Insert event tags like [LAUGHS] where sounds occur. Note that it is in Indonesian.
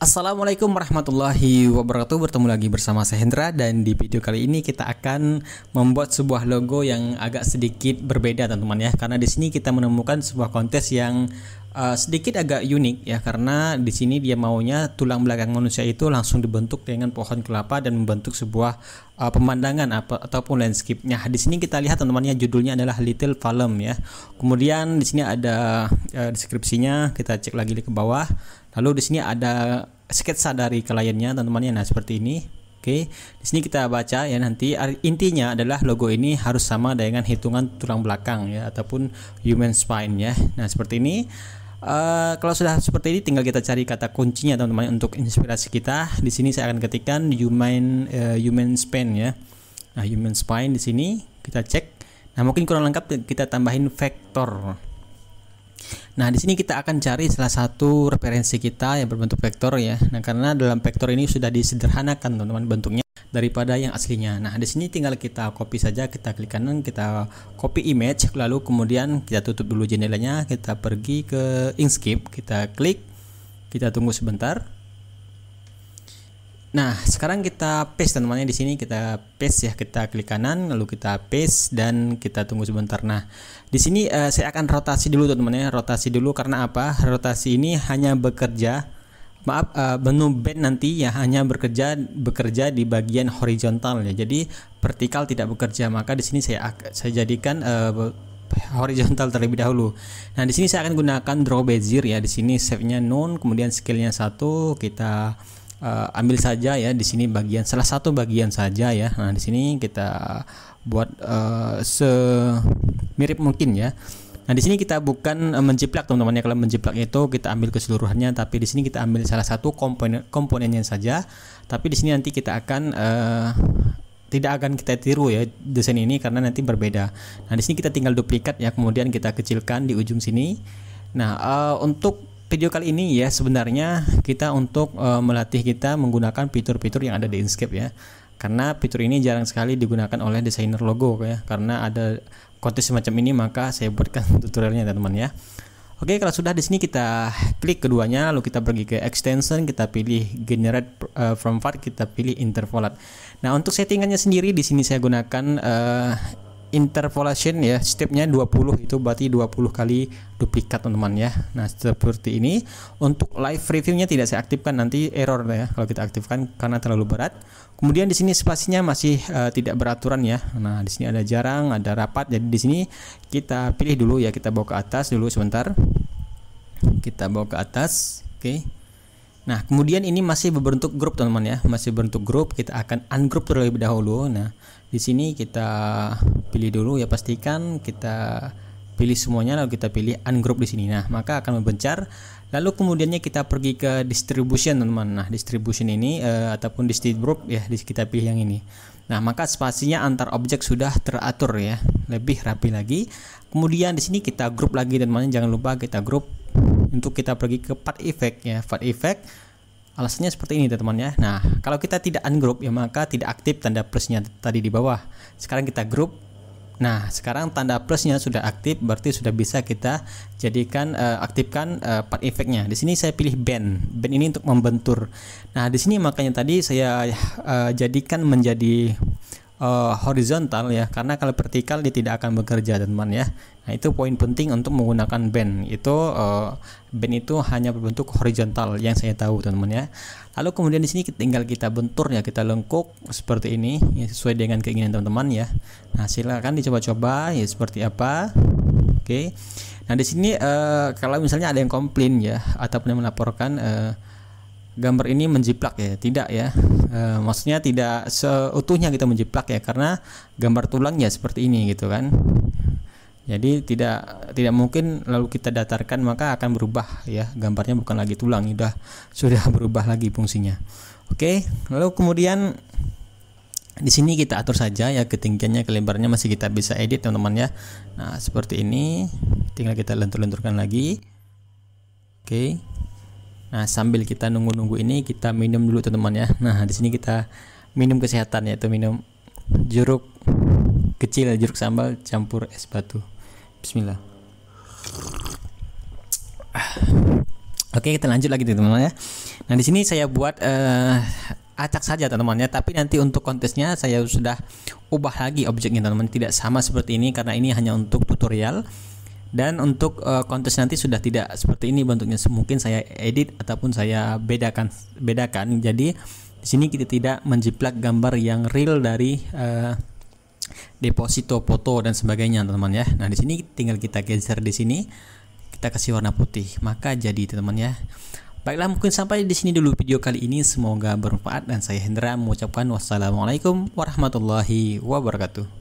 Assalamualaikum warahmatullahi wabarakatuh Bertemu lagi bersama saya Hendra Dan di video kali ini kita akan membuat sebuah logo yang agak sedikit berbeda teman-teman ya Karena di sini kita menemukan sebuah kontes yang uh, sedikit agak unik ya karena di sini dia maunya tulang belakang manusia itu langsung dibentuk dengan pohon kelapa dan membentuk sebuah uh, pemandangan apa, ataupun landscape. Nah, di sini kita lihat teman-temannya judulnya adalah Little Palm ya. Kemudian di sini ada uh, deskripsinya, kita cek lagi ke bawah. Lalu di sini ada sketsa dari kliennya teman-temannya nah seperti ini. Oke, di sini kita baca ya nanti intinya adalah logo ini harus sama dengan hitungan tulang belakang ya ataupun human spine ya. Nah, seperti ini. Eh, kalau sudah seperti ini, tinggal kita cari kata kuncinya teman-teman untuk inspirasi kita. Di sini saya akan ketikkan human uh, human spine ya. Nah, human spine di sini kita cek. Nah, mungkin kurang lengkap kita tambahin vektor. Nah, di sini kita akan cari salah satu referensi kita yang berbentuk vektor ya. Nah, karena dalam vektor ini sudah disederhanakan teman-teman bentuknya daripada yang aslinya. Nah, di sini tinggal kita copy saja, kita klik kanan, kita copy image, lalu kemudian kita tutup dulu jendelanya, kita pergi ke Inkscape, kita klik, kita tunggu sebentar. Nah, sekarang kita paste teman-teman ya di sini kita paste ya, kita klik kanan lalu kita paste dan kita tunggu sebentar. Nah, di sini uh, saya akan rotasi dulu teman-teman ya, rotasi dulu karena apa? Rotasi ini hanya bekerja maaf uh, menu band nanti ya hanya bekerja bekerja di bagian horizontal ya jadi vertikal tidak bekerja maka di sini saya saya jadikan uh, horizontal terlebih dahulu nah di sini saya akan gunakan draw bezier ya di sini shape nya none kemudian skillnya satu kita uh, ambil saja ya di sini bagian salah satu bagian saja ya nah di sini kita buat uh, semirip mungkin ya Nah, di sini kita bukan eh, menjiplak teman-teman ya. Kalau menjiplak itu kita ambil keseluruhannya, tapi di sini kita ambil salah satu komponen komponennya saja. Tapi di sini nanti kita akan uh, tidak akan kita tiru ya desain ini karena nanti berbeda. Nah, di sini kita tinggal duplikat ya, kemudian kita kecilkan di ujung sini. Nah, uh, untuk video kali ini ya sebenarnya kita untuk uh, melatih kita menggunakan fitur-fitur yang ada di Inkscape ya. Karena fitur ini jarang sekali digunakan oleh desainer logo ya, karena ada kontes semacam ini maka saya buatkan [LAUGHS] tutorialnya teman-teman ya. Oke, kalau sudah di sini kita klik keduanya, lalu kita pergi ke extension, kita pilih generate eh, from part, kita pilih interpolate. Nah, untuk settingannya sendiri di sini saya gunakan uh, interpolation ya stepnya 20 itu berarti 20 kali duplikat teman-teman ya nah seperti ini untuk live reviewnya tidak saya aktifkan nanti error ya kalau kita aktifkan karena terlalu berat kemudian di sini spasinya masih uh, tidak beraturan ya nah di sini ada jarang ada rapat jadi di sini kita pilih dulu ya kita bawa ke atas dulu sebentar kita bawa ke atas oke okay. Nah, kemudian ini masih berbentuk grup teman-teman ya, masih berbentuk grup, kita akan ungroup terlebih dahulu. Nah, di sini kita pilih dulu ya pastikan kita pilih semuanya lalu kita pilih ungroup di sini nah maka akan membencar lalu kemudiannya kita pergi ke distribution teman-teman nah distribution ini eh, ataupun distribute group ya kita pilih yang ini nah maka spasinya antar objek sudah teratur ya lebih rapi lagi kemudian di sini kita grup lagi teman-teman jangan lupa kita grup untuk kita pergi ke part effect ya part effect Alasannya seperti ini teman-teman ya. Nah, kalau kita tidak ungroup ya maka tidak aktif tanda plusnya tadi di bawah. Sekarang kita group. Nah, sekarang tanda plusnya sudah aktif berarti sudah bisa kita jadikan uh, aktifkan uh, part efeknya. Di sini saya pilih band. Band ini untuk membentur. Nah, di sini makanya tadi saya uh, jadikan menjadi uh, horizontal ya karena kalau vertikal dia tidak akan bekerja teman ya nah itu poin penting untuk menggunakan band itu uh, band itu hanya berbentuk horizontal yang saya tahu teman teman ya lalu kemudian di sini tinggal kita bentur ya kita lengkuk seperti ini ya, sesuai dengan keinginan teman-teman ya nah silakan dicoba-coba ya seperti apa oke okay. nah di sini uh, kalau misalnya ada yang komplain ya ataupun yang melaporkan uh, gambar ini menjiplak ya tidak ya e, maksudnya tidak seutuhnya kita menjiplak ya karena gambar tulangnya seperti ini gitu kan jadi tidak tidak mungkin lalu kita datarkan maka akan berubah ya gambarnya bukan lagi tulang sudah [LAUGHS] sudah berubah lagi fungsinya oke lalu kemudian di sini kita atur saja ya ketinggiannya kelebarnya masih kita bisa edit teman-teman ya nah seperti ini tinggal kita lentur-lenturkan lagi oke Nah, sambil kita nunggu-nunggu ini kita minum dulu teman-teman ya. Nah, di sini kita minum kesehatan yaitu minum jeruk kecil, jeruk sambal campur es batu. Bismillah. Oke, kita lanjut lagi teman-teman ya. Nah, di sini saya buat uh, acak saja teman-teman ya, tapi nanti untuk kontesnya saya sudah ubah lagi objeknya teman-teman, tidak sama seperti ini karena ini hanya untuk tutorial dan untuk uh, kontes nanti sudah tidak seperti ini bentuknya. Mungkin saya edit ataupun saya bedakan bedakan. Jadi di sini kita tidak menjiplak gambar yang real dari uh, deposito foto dan sebagainya, teman-teman ya. Nah, di sini tinggal kita geser di sini. Kita kasih warna putih, maka jadi teman-teman ya. Baiklah, mungkin sampai di sini dulu video kali ini. Semoga bermanfaat dan saya Hendra mengucapkan wassalamualaikum warahmatullahi wabarakatuh.